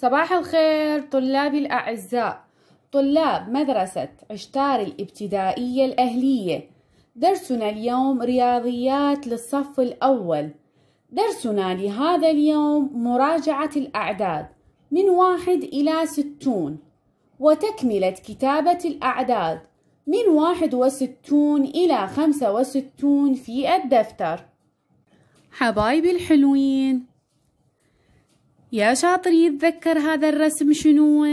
صباح الخير طلابي الأعزاء طلاب مدرسة عشتار الابتدائية الأهلية درسنا اليوم رياضيات للصف الأول درسنا لهذا اليوم مراجعة الأعداد من واحد إلى ستون وتكملة كتابة الأعداد من واحد وستون إلى خمسة وستون في الدفتر حبايبي الحلوين يا شاطر يتذكر هذا الرسم شنوه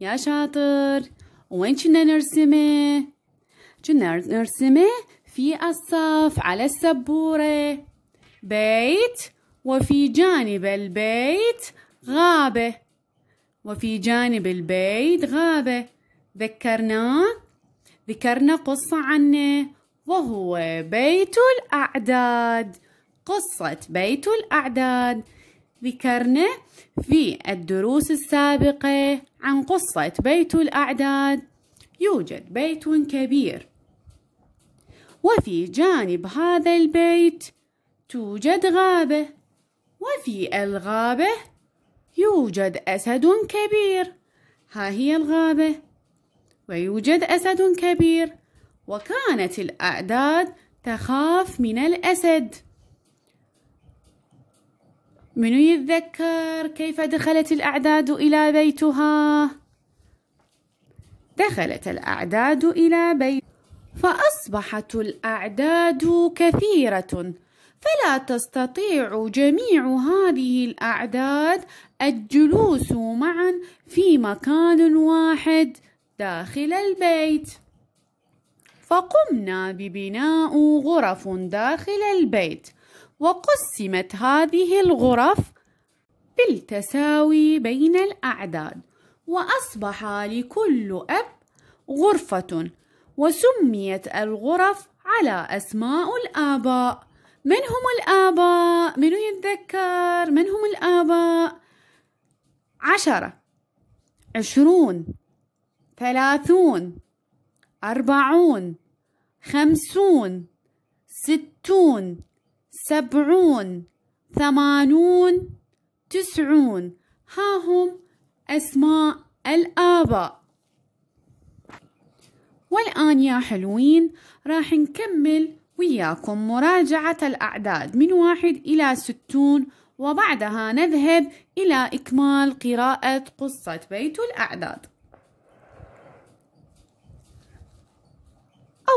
يا شاطر وين كنا نرسمه كنا نرسمه في الصف على السبورة بيت وفي جانب البيت غابة وفي جانب البيت غابة ذكرناه ذكرنا قصة عنه وهو بيت الأعداد قصة بيت الأعداد ذكرنا في الدروس السابقة عن قصة بيت الأعداد يوجد بيت كبير وفي جانب هذا البيت توجد غابة وفي الغابة يوجد أسد كبير ها هي الغابة ويوجد أسد كبير وكانت الأعداد تخاف من الأسد من يتذكر كيف دخلت الأعداد إلى بيتها؟ دخلت الأعداد إلى بيت فأصبحت الأعداد كثيرة فلا تستطيع جميع هذه الأعداد الجلوس معا في مكان واحد داخل البيت فقمنا ببناء غرف داخل البيت وقسمت هذه الغرف بالتساوي بين الأعداد وأصبح لكل أب غرفة وسميت الغرف على أسماء الآباء من هم الآباء؟ من يتذكر؟ من هم الآباء؟ عشرة عشرون ثلاثون أربعون خمسون ستون سبعون ثمانون تسعون ها هم أسماء الآباء والآن يا حلوين راح نكمل وياكم مراجعة الأعداد من واحد إلى ستون وبعدها نذهب إلى إكمال قراءة قصة بيت الأعداد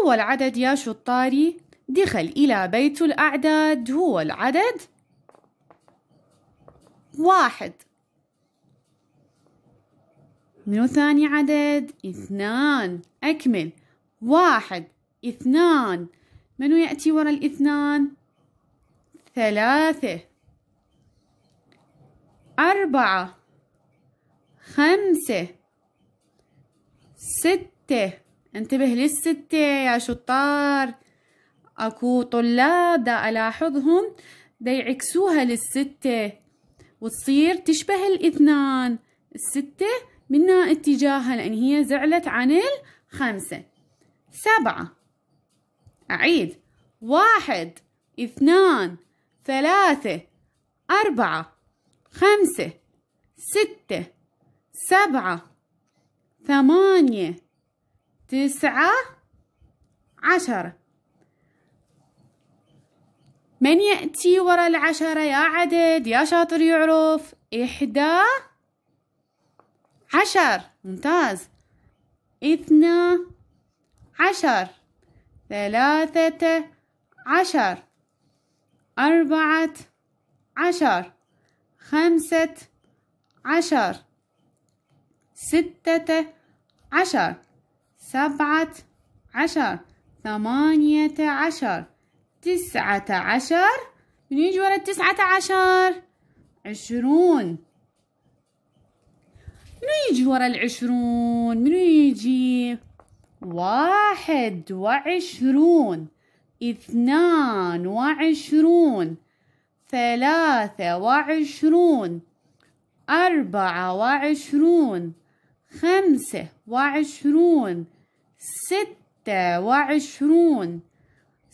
أول عدد يا شطاري دخل إلى بيت الأعداد هو العدد واحد منو ثاني عدد اثنان أكمل واحد اثنان منو يأتي ورا الاثنان ثلاثة أربعة خمسة ستة انتبه للستة يا شطار اكو طلاب دا الاحظهم دا يعكسوها للستة وتصير تشبه الاثنان الستة منا اتجاهها لان هي زعلت عن الخمسة سبعة اعيد واحد اثنان ثلاثة أربعة خمسة ستة سبعة ثمانية تسعة عشرة من يأتي ورا العشرة يا عدد يا شاطر يعرف إحدى عشر ممتاز إثنى عشر ثلاثة عشر أربعة عشر خمسة عشر ستة عشر سبعة عشر ثمانية عشر تسعة عشر يجي ورا التسعة عشر عشرون منو يجي ورا العشرون منو يجي واحد وعشرون اثنان وعشرون ثلاثة وعشرون أربعة وعشرون خمسة وعشرون ستة وعشرون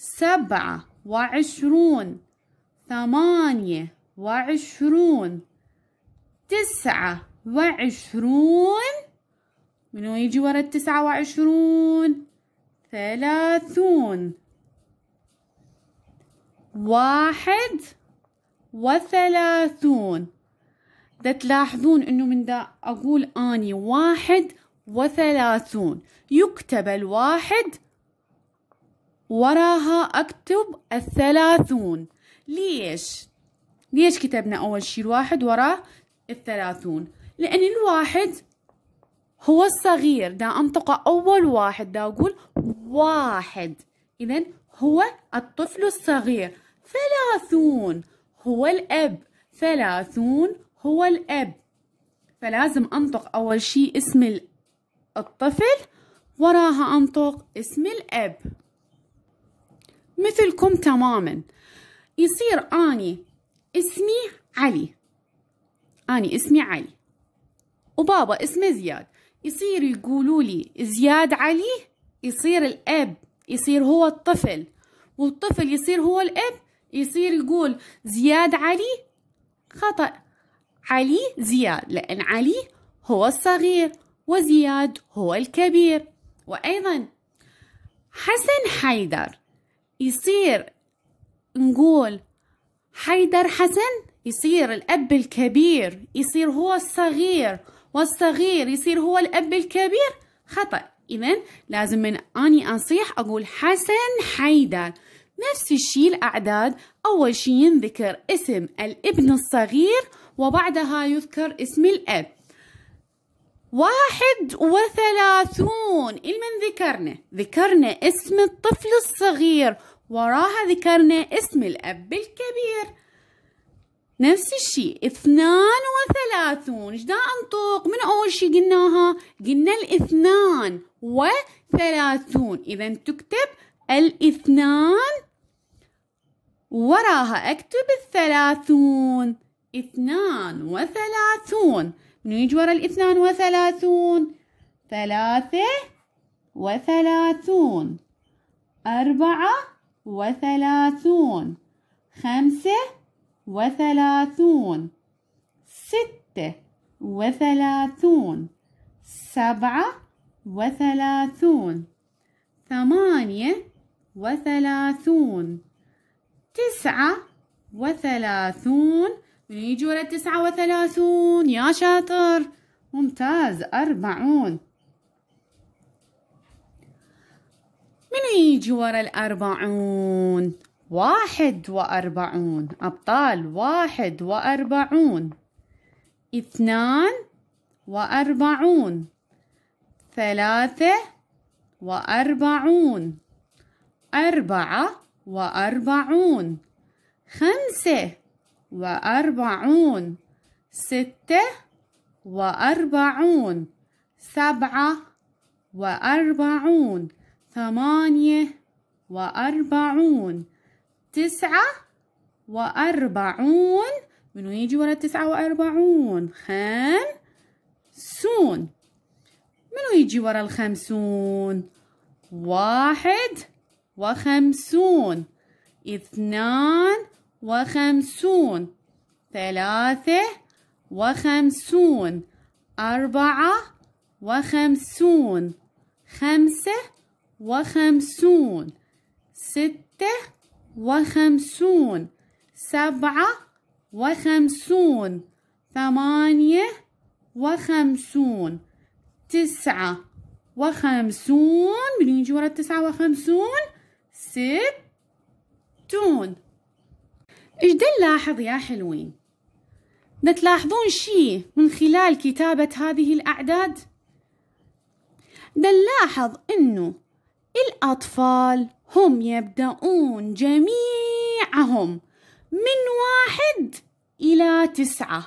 سبعة وعشرون ثمانية وعشرون تسعة وعشرون منو يجي ورا التسعة وعشرون ثلاثون واحد وثلاثون دا تلاحظون انه من دا اقول اني واحد وثلاثون يكتب الواحد وراها أكتب الثلاثون ليش؟ ليش كتبنا أول شي الواحد وراه الثلاثون؟ لأن الواحد هو الصغير دا أنطق أول واحد دا أقول واحد إذا هو الطفل الصغير ثلاثون هو الأب ثلاثون هو الأب فلازم أنطق أول شي اسم الطفل وراها أنطق اسم الأب مثلكم تماما يصير أني اسمي علي أني اسمي علي وبابا اسمه زياد يصير يقولوا لي زياد علي يصير الأب يصير هو الطفل والطفل يصير هو الأب يصير يقول زياد علي خطأ علي زياد لأن علي هو الصغير وزياد هو الكبير وأيضا حسن حيدر يصير نقول حيدر حسن يصير الأب الكبير يصير هو الصغير والصغير يصير هو الأب الكبير خطأ إذا لازم من أني أصيح أقول حسن حيدر نفس الشي الأعداد أول شي ينذكر اسم الابن الصغير وبعدها يذكر اسم الأب واحد وثلاثون المن ذكرنا ذكرنا اسم الطفل الصغير وراها ذكرنا اسم الأب الكبير نفس الشيء اثنان وثلاثون ايش دا انطق من اول شيء قلناها قلنا الاثنان وثلاثون اذا تكتب الاثنان وراها اكتب الثلاثون اثنان وثلاثون من يجي ورا الاثنان وثلاثون ثلاثة وثلاثون أربعة وثلاثون خمسة وثلاثون ستة وثلاثون سبعة وثلاثون ثمانية وثلاثون تسعة وثلاثون نيجي ورا تسعة وثلاثون يا شاطر ممتاز أربعون من يجي ورا الأربعون واحد وأربعون أبطال واحد وأربعون اثنان وأربعون ثلاثة وأربعون أربعة وأربعون خمسة وأربعون ستة وأربعون سبعة وأربعون ثمانية وأربعون تسعة وأربعون منو يجي ورا تسعة وأربعون خمسون منو يجي ورا الخمسون واحد وخمسون اثنان وخمسون ثلاثة وخمسون أربعة وخمسون خمسة وخمسون ستة وخمسون سبعة وخمسون ثمانية وخمسون تسعة وخمسون من يجي ورا التسعة وخمسون ستون ايش نلاحظ يا حلوين نتلاحظون شي من خلال كتابة هذه الأعداد نلاحظ انه الأطفال هم يبدأون جميعهم من واحد إلى تسعة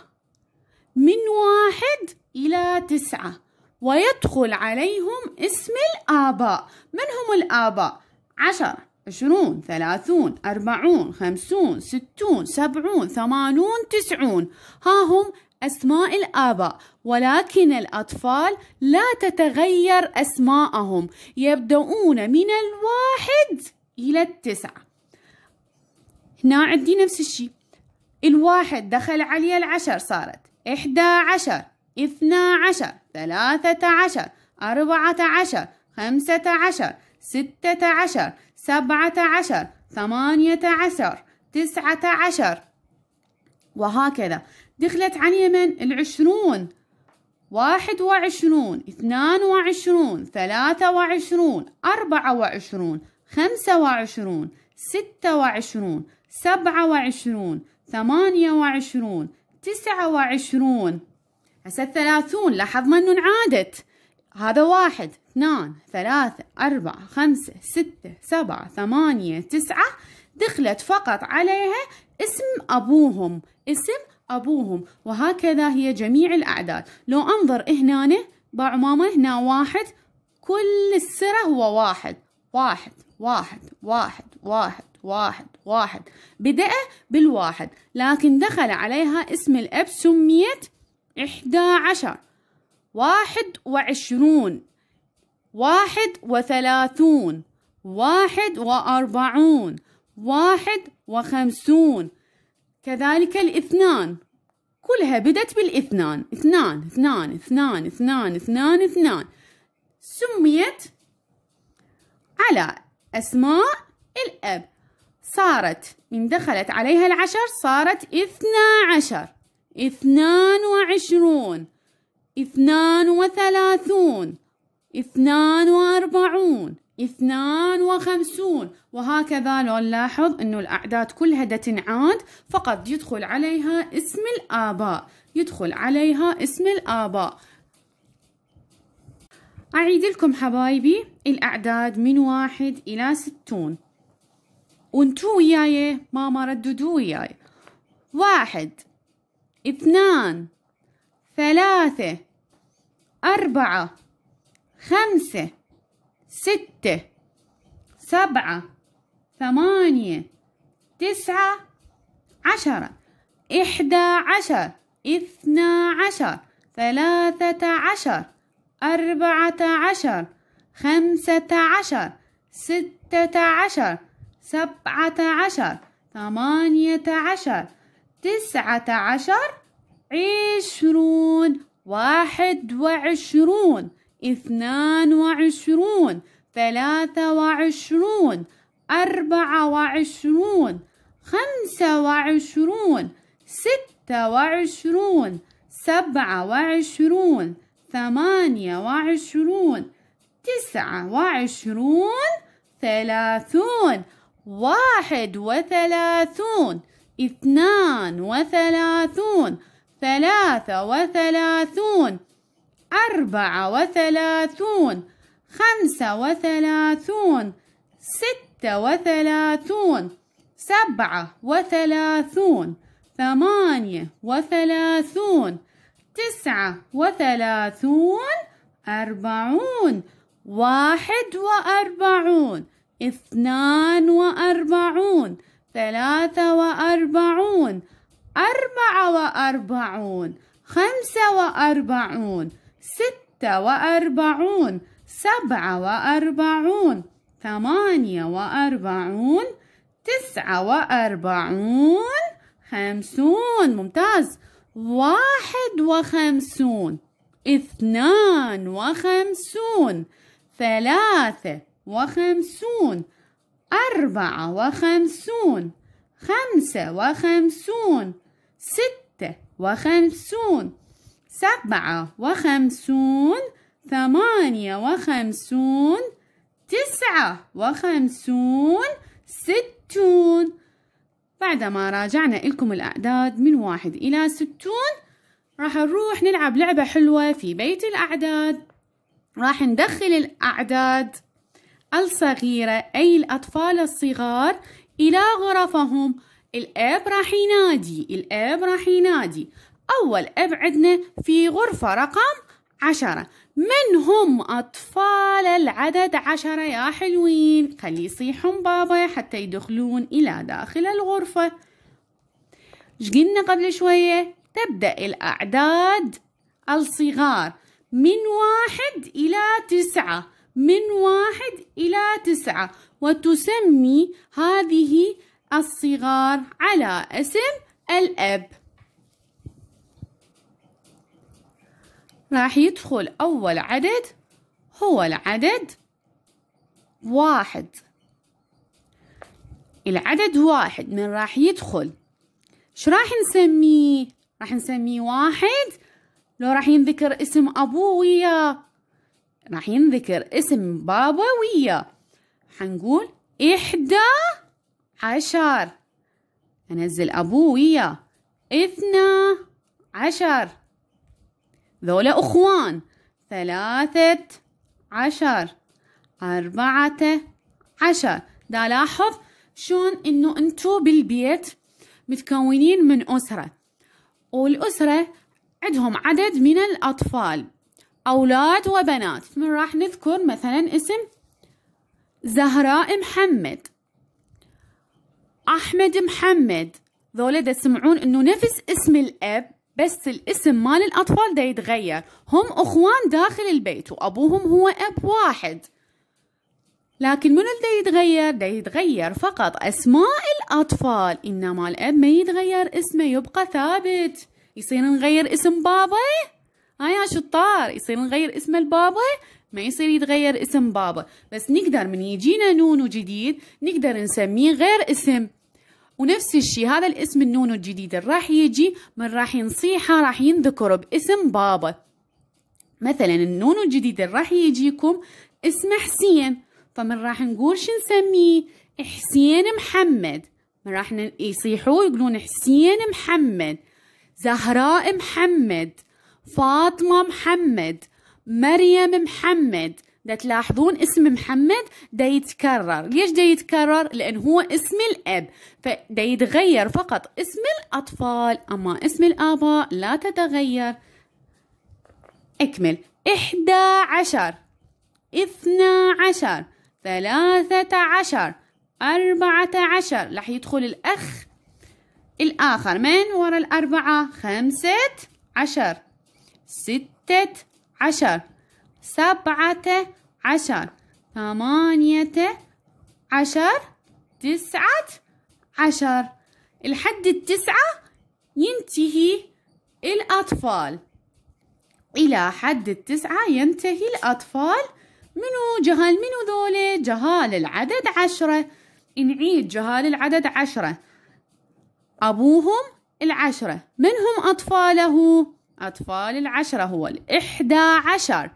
من واحد إلى تسعة ويدخل عليهم اسم الآباء من هم الآباء؟ عشر عشرون ثلاثون أربعون خمسون ستون سبعون ثمانون تسعون ها هم أسماء الآباء ولكن الأطفال لا تتغير أسماءهم يبدأون من الواحد إلى التسعة هنا عندي نفس الشيء الواحد دخل علي العشر صارت إحدى عشر اثنا عشر ثلاثة عشر أربعة عشر خمسة عشر ستة عشر سبعة عشر ثمانية عشر تسعة عشر وهكذا دخلت عن يمن العشرون واحد وعشرون اثنان وعشرون ثلاثة وعشرون أربعة وعشرون خمسة وعشرون ستة وعشرون سبعة وعشرون ثمانية وعشرون تسعة وعشرون هسه الثلاثون لاحظنا انه انعادت هذا واحد اثنان ثلاثة أربعة خمسة ستة سبعة ثمانية تسعة دخلت فقط عليها اسم أبوهم اسم أبوهم وهكذا هي جميع الأعداد لو أنظر هنا ماما هنا واحد كل السرة هو واحد واحد واحد واحد واحد واحد واحد بدأ بالواحد لكن دخل عليها اسم الأب سميت إحدى عشر واحد وعشرون واحد وثلاثون واحد وأربعون واحد وخمسون كذلك الاثنان كلها بدت بالاثنان اثنان اثنان اثنان اثنان اثنان اثنان سميت على أسماء الأب صارت إن دخلت عليها العشر صارت اثنا عشر اثنان وعشرون اثنان وثلاثون اثنان وأربعون اثنان وخمسون وهكذا لو نلاحظ أنه الأعداد كلها تنعاد فقط يدخل عليها اسم الآباء يدخل عليها اسم الآباء أعيد لكم حبايبي الأعداد من واحد إلى ستون وانتو وياي ماما رددوا وياي واحد اثنان ثلاثة أربعة خمسة ستة سبعة ثمانية تسعة عشرة إحدى عشر اثنا عشر ثلاثة عشر أربعة عشر خمسة عشر ستة عشر سبعة عشر ثمانية عشر تسعة عشر عشرون واحد وعشرون اثنان وعشرون ثلاثة وعشرون أربعة وعشرون خمسة وعشرون ستة وعشرون سبعة وعشرون ثمانية وعشرون تسعة وعشرون ثلاثون واحد وثلاثون اثنان وثلاثون ثلاثة وثلاثون أربعة وثلاثون خمسة وثلاثون ستة وثلاثون سبعة وثلاثون ثمانية وثلاثون تسعة وثلاثون أربعون واحد وأربعون اثنان وأربعون ثلاثة وأربعون أربعة وأربعون خمسة وأربعون ستة وأربعون سبعة وأربعون ثمانية وأربعون تسعة وأربعون خمسون ممتاز واحد وخمسون اثنان وخمسون ثلاثة وخمسون أربعة وخمسون خمسة وخمسون ستة وخمسون سبعة وخمسون ثمانية وخمسون تسعة وخمسون ستون بعدما راجعنا لكم الأعداد من واحد إلى ستون راح نروح نلعب لعبة حلوة في بيت الأعداد راح ندخل الأعداد الصغيرة أي الأطفال الصغار إلى غرفهم الأب راح ينادي الأب راح ينادي أول اب عندنا في غرفة رقم عشرة من هم أطفال العدد عشرة يا حلوين خلي يصيحهم بابا حتى يدخلون إلى داخل الغرفة قلنا قبل شوية تبدأ الأعداد الصغار من واحد إلى تسعة من واحد إلى تسعة وتسمي هذه الصغار على اسم الأب راح يدخل أول عدد هو العدد واحد العدد واحد من راح يدخل شو راح نسميه؟ راح نسميه واحد لو راح ينذكر اسم أبوه وياه راح ينذكر اسم بابا وياه حنقول إحدى عشر أنزل أبوه وياه إثنى عشر ذولا أخوان ثلاثة عشر أربعة عشر دا لاحظ شون إنه أنتو بالبيت متكونين من أسرة والأسرة عندهم عدد من الأطفال أولاد وبنات من راح نذكر مثلا اسم زهراء محمد أحمد محمد ذولا دا تسمعون إنه نفس اسم الأب بس الاسم مال الأطفال دا يتغير هم أخوان داخل البيت وأبوهم هو أب واحد لكن منو اللي يتغير؟ دا يتغير فقط أسماء الأطفال إنما الأب ما يتغير اسمه يبقى ثابت يصير نغير اسم بابا ها يا شطار يصير نغير اسم البابا ما يصير يتغير اسم بابا بس نقدر من يجينا نونو جديد نقدر نسميه غير اسم ونفس الشي هذا الاسم النونو الجديد راح يجي من راح ينصيحه راح ينذكره باسم بابا مثلا النونو الجديد راح يجيكم اسم حسين فمن راح نقول شو نسميه حسين محمد من راح يصيحوا يقولون حسين محمد زهراء محمد فاطمة محمد مريم محمد دا تلاحظون اسم محمد دا يتكرر ليش دا يتكرر لان هو اسم الاب فدا يتغير فقط اسم الاطفال اما اسم الاباء لا تتغير اكمل احدى عشر اثنا عشر ثلاثة عشر أربعة عشر راح يدخل الأخ الآخر من ورا الأربعة خمسة عشر ستة عشر سبعة عشر ثمانية عشر تسعة عشر الحد التسعة ينتهي الأطفال إلى حد التسعة ينتهي الأطفال منو جهال منو ذولي جهال العدد عشرة نعيد جهال العدد عشرة أبوهم العشرة من هم أطفاله أطفال العشرة هو الإحدى عشر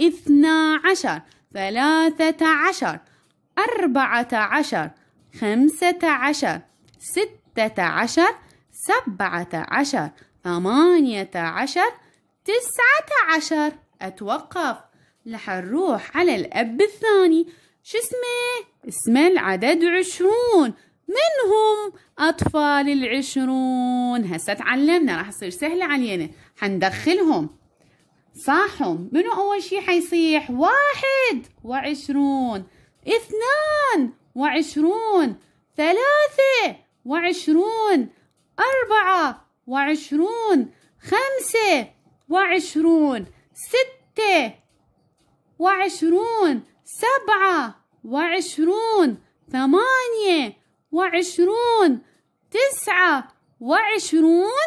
اثنا عشر ثلاثة عشر أربعة عشر خمسة عشر ستة عشر سبعة عشر ثمانية عشر تسعة عشر أتوقف لح نروح على الأب الثاني شو اسمه؟ اسمه العدد عشرون من هم أطفال العشرون هسا تعلمنا راح تصير سهلة علينا حندخلهم صاحهم منو أول شي حيصيح واحد وعشرون اثنان وعشرون ثلاثة وعشرون أربعة وعشرون خمسة وعشرون ستة وعشرون سبعة وعشرون ثمانية وعشرون تسعة وعشرون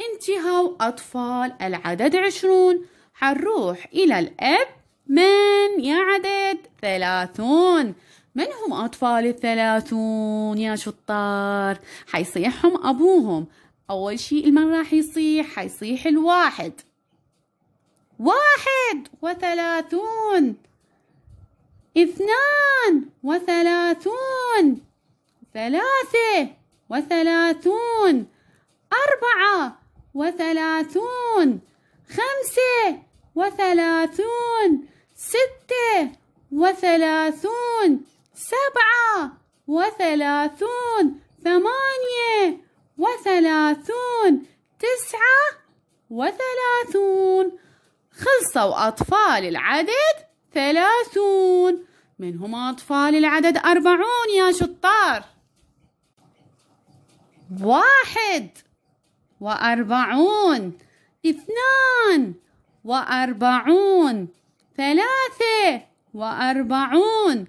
انتهوا أطفال العدد عشرون حنروح إلى الأب من يا عدد ثلاثون من هم أطفال الثلاثون يا شطار حيصيحهم أبوهم أول شيء المن راح يصيح حيصيح الواحد واحد وثلاثون اثنان وثلاثون ثلاثة وثلاثون أربعة وثلاثون خمسة وثلاثون ستة وثلاثون سبعة وثلاثون ثمانية وثلاثون تسعة وثلاثون خلصوا أطفال العدد ثلاثون منهم أطفال العدد أربعون يا شطار واحد وأربعون اثنان وأربعون ثلاثة وأربعون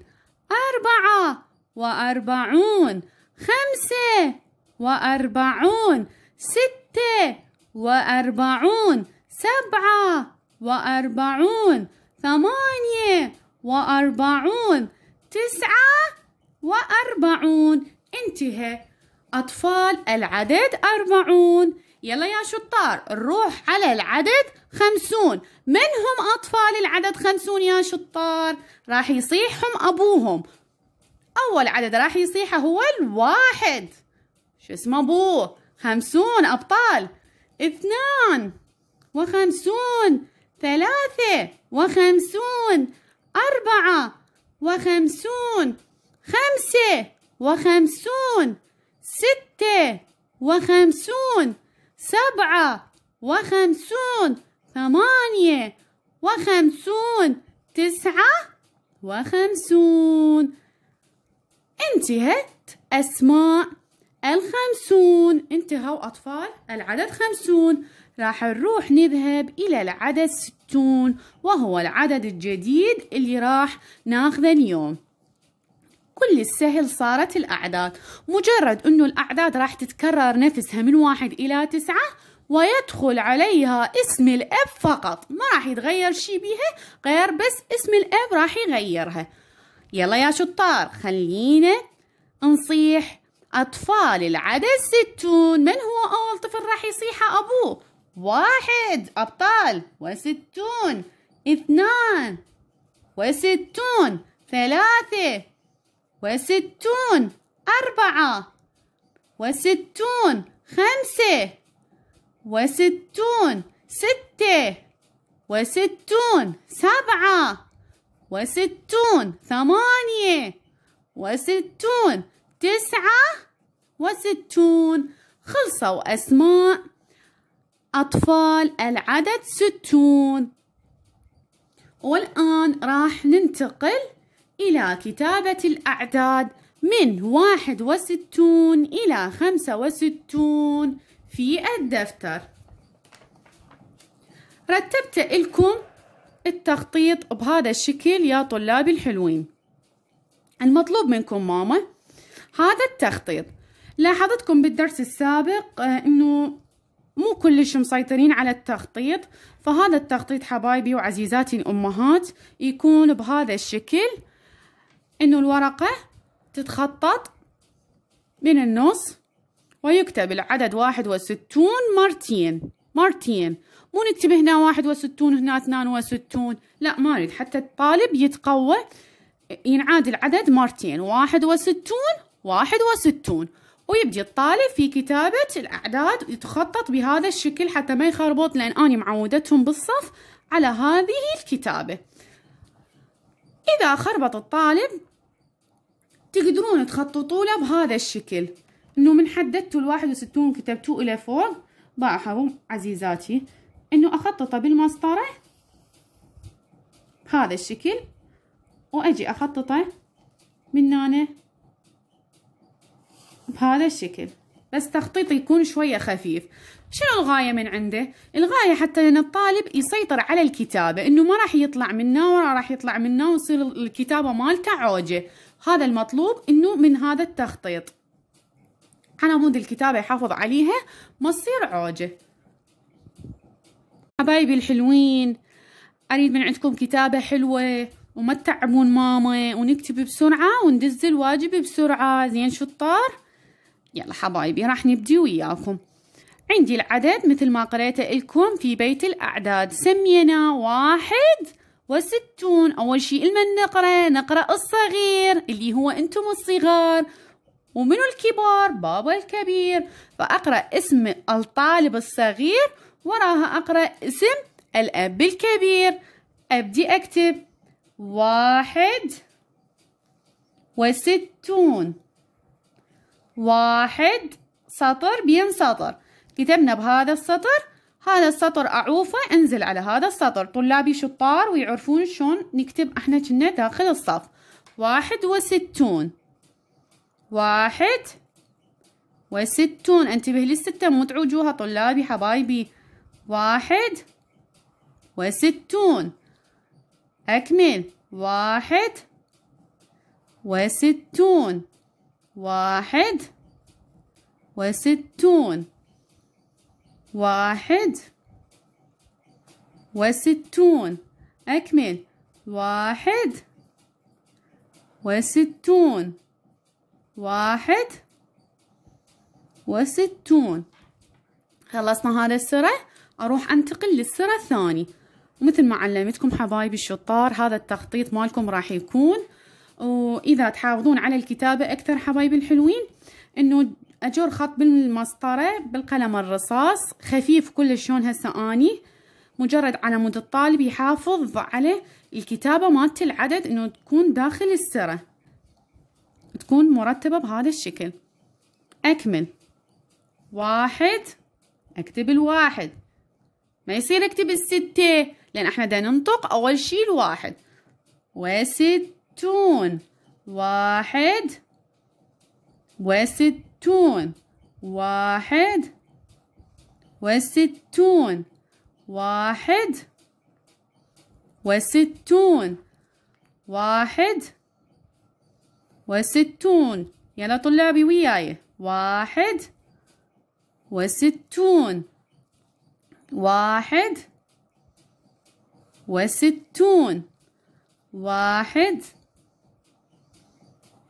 أربعة وأربعون خمسة وأربعون ستة وأربعون سبعة وأربعون ثمانية وأربعون تسعة وأربعون انتهى أطفال العدد أربعون يلا يا شطار نروح على العدد خمسون من هم أطفال العدد خمسون يا شطار راح يصيحهم أبوهم أول عدد راح يصيحه هو الواحد شو اسمه أبوه خمسون أبطال اثنان وخمسون ثلاثة وخمسون أربعة وخمسون خمسة وخمسون ستة وخمسون سبعة وخمسون ثمانية وخمسون تسعة وخمسون انتهت أسماء الخمسون انتهوا أطفال العدد خمسون راح نروح نذهب إلى العدد ستون وهو العدد الجديد اللي راح ناخذه اليوم كل السهل صارت الأعداد مجرد أنه الأعداد راح تتكرر نفسها من واحد إلى تسعة ويدخل عليها اسم الأب فقط ما راح يتغير شي بيها غير بس اسم الأب راح يغيرها يلا يا شطار خلينا نصيح أطفال العدد ستون من هو أول طفل راح يصيح أبوه واحد أبطال وستون اثنان وستون ثلاثة وستون أربعة وستون خمسة وستون ستة وستون سبعة وستون ثمانية وستون تسعة وستون خلصوا أسماء أطفال العدد ستون والآن راح ننتقل إلى كتابة الأعداد من واحد وستون إلى خمسة وستون في الدفتر رتبت لكم التخطيط بهذا الشكل يا طلاب الحلوين المطلوب منكم ماما هذا التخطيط لاحظتكم بالدرس السابق آه، انه مو كلش مسيطرين على التخطيط فهذا التخطيط حبايبي وعزيزاتي الامهات يكون بهذا الشكل انه الورقة تتخطط من النص ويكتب العدد واحد وستون مرتين مرتين مو نكتب هنا واحد وستون هنا اثنان وستون لا ما نريد حتى الطالب يتقوى ينعاد العدد مرتين واحد وستون واحد وستون ويبدي الطالب في كتابة الأعداد يتخطط بهذا الشكل حتى ما يخربط لأن أنا معودتهم بالصف على هذه الكتابة إذا خربط الطالب تقدرون تخططوا له بهذا الشكل إنه من حددتوا الواحد وستون كتبتوه إلى فوق لاحظوا عزيزاتي إنه أخططه بالمسطرة بهذا الشكل وأجي أخططه من هنا بهذا الشكل بس تخطيط يكون شوية خفيف شنو الغاية من عنده؟ الغاية حتى أن الطالب يسيطر على الكتابة إنه ما راح يطلع منه ولا راح يطلع منه ويصير الكتابة مالته عوجة هذا المطلوب إنه من هذا التخطيط حنمود الكتابة يحافظ عليها ما تصير عوجة حبايبي الحلوين أريد من عندكم كتابة حلوة وما تتعبون ماما ونكتب بسرعة وندز الواجب بسرعة زين شطار يلا حبايبي راح نبدي وياكم عندي العدد مثل ما قريته لكم في بيت الأعداد سمينا واحد وستون أول شيء لما نقرأ نقرأ الصغير اللي هو أنتم الصغار ومنو الكبار بابا الكبير فأقرأ اسم الطالب الصغير وراها أقرأ اسم الأب الكبير أبدي أكتب واحد وستون واحد سطر بين سطر كتبنا بهذا السطر هذا السطر أعوفة انزل على هذا السطر طلابي شطار ويعرفون شلون نكتب احنا كنا داخل الصف واحد وستون واحد وستون انتبه للستة مو تعوجوها طلابي حبايبي واحد وستون أكمل واحد وستون واحد وستون واحد وستون أكمل واحد وستون واحد وستون خلصنا هذا السرة أروح أنتقل للسرة الثاني ومثل ما علمتكم حبايبي الشطار هذا التخطيط مالكم راح يكون وإذا تحافظون على الكتابة أكثر حبايبي الحلوين إنه اجي خط بالمسطره بالقلم الرصاص خفيف كل شلون هسه اني مجرد على مود الطالب يحافظ على الكتابه مالت العدد انه تكون داخل السره تكون مرتبه بهذا الشكل اكمل واحد اكتب الواحد ما يصير اكتب الستة لان احنا دا ننطق اول شي الواحد وستون واحد وستون وستون واحد وستون واحد وستون واحد وستون يلا طلابي وياي واحد وستون واحد وستون واحد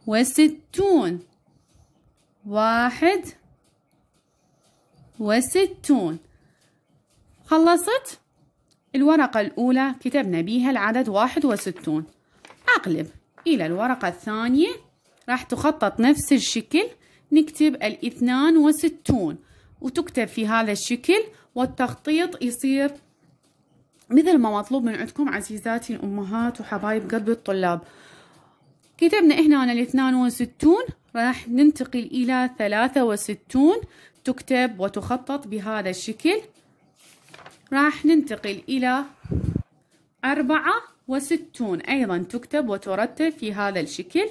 وستون واحد وستون خلصت الورقة الأولى كتبنا بيها العدد واحد وستون أقلب إلى الورقة الثانية راح تخطط نفس الشكل نكتب الاثنان وستون وتكتب في هذا الشكل والتخطيط يصير مثل ما مطلوب من عندكم عزيزاتي الأمهات وحبايب قلب الطلاب كتبنا هنا الاثنان وستون راح ننتقل إلى ثلاثة وستون تكتب وتخطط بهذا الشكل راح ننتقل إلى أربعة وستون أيضا تكتب وترتب في هذا الشكل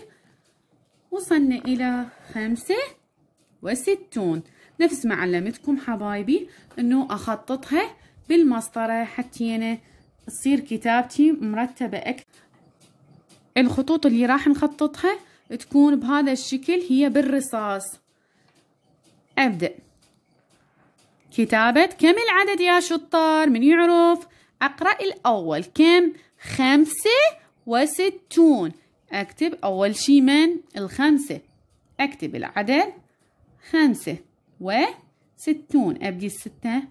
وصلنا إلى خمسة وستون نفس ما علمتكم حبايبي أنه أخططها بالمسطرة حتى أنا تصير كتابتي مرتبة أكثر الخطوط اللي راح نخططها تكون بهذا الشكل هي بالرصاص أبدأ كتابة كم العدد يا شطار من يعرف أقرأ الأول كم خمسة وستون أكتب أول شي من الخمسة أكتب العدد خمسة وستون أبدي الستة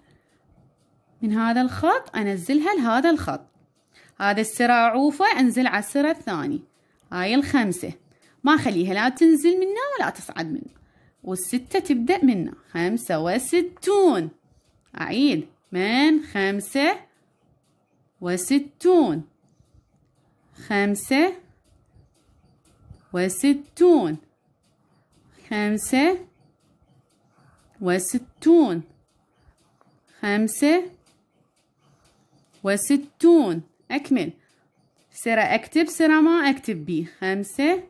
من هذا الخط أنزلها لهذا الخط هذا السرة عوفة أنزل على السرة الثاني هاي الخمسة ما أخليها لا تنزل منا ولا تصعد منا والستة تبدأ منا خمسة وستون أعيد من خمسة وستون خمسة وستون خمسة وستون خمسة وستون أكمل سرى أكتب سرى ما أكتب بي خمسة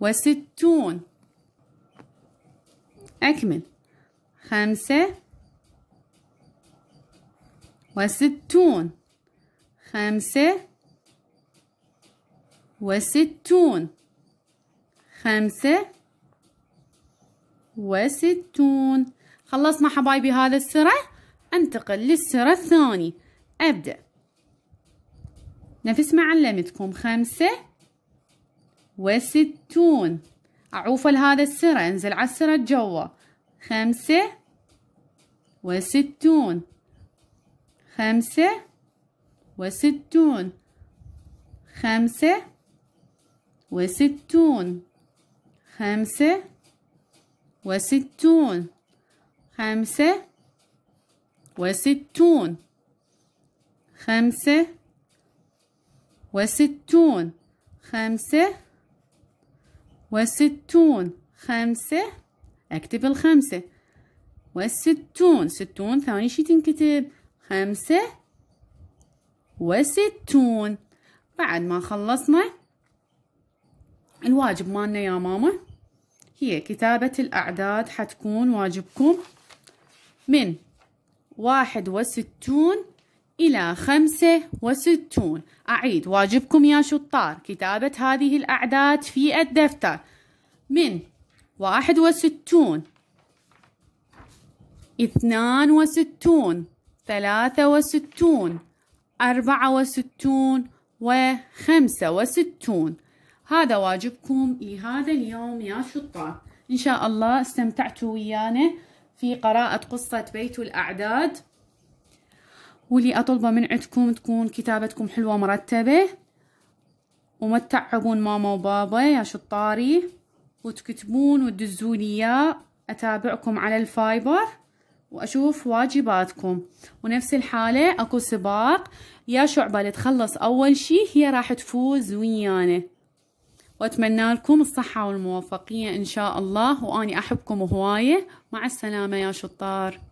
وستون أكمل خمسة وستون خمسة وستون خمسة وستون خلصنا حبايبي هذا السرة انتقل للسرة الثاني أبدأ نفس ما علمتكم خمسة وستون أعوف لهذا السرة انزل على السرة جوا خمسة وستون خمسة وستون خمسة وستون خمسة وستون خمسة وستون خمسة وستون خمسة وستون خمسة اكتب الخمسة وستون ستون ثاني شي تنكتب خمسة وستون بعد ما خلصنا الواجب مالنا يا ماما هي كتابة الأعداد حتكون واجبكم من واحد وستون إلى خمسة وستون أعيد واجبكم يا شطار كتابة هذه الأعداد في الدفتر من واحد وستون اثنان وستون ثلاثة وستون أربعة وستون وخمسة وستون هذا واجبكم لهذا اليوم يا شطار إن شاء الله استمتعتوا ويانا في قراءة قصة بيت الأعداد واللي أطلبه من عندكم تكون كتابتكم حلوة مرتبة وما تتعبون ماما وبابا يا شطاري وتكتبون وتدزوني إياه أتابعكم على الفايبر وأشوف واجباتكم ونفس الحالة أكو سباق يا شعبة اللي تخلص أول شي هي راح تفوز ويانا وأتمنى لكم الصحة والموفقية إن شاء الله وأني أحبكم هواية مع السلامة يا شطار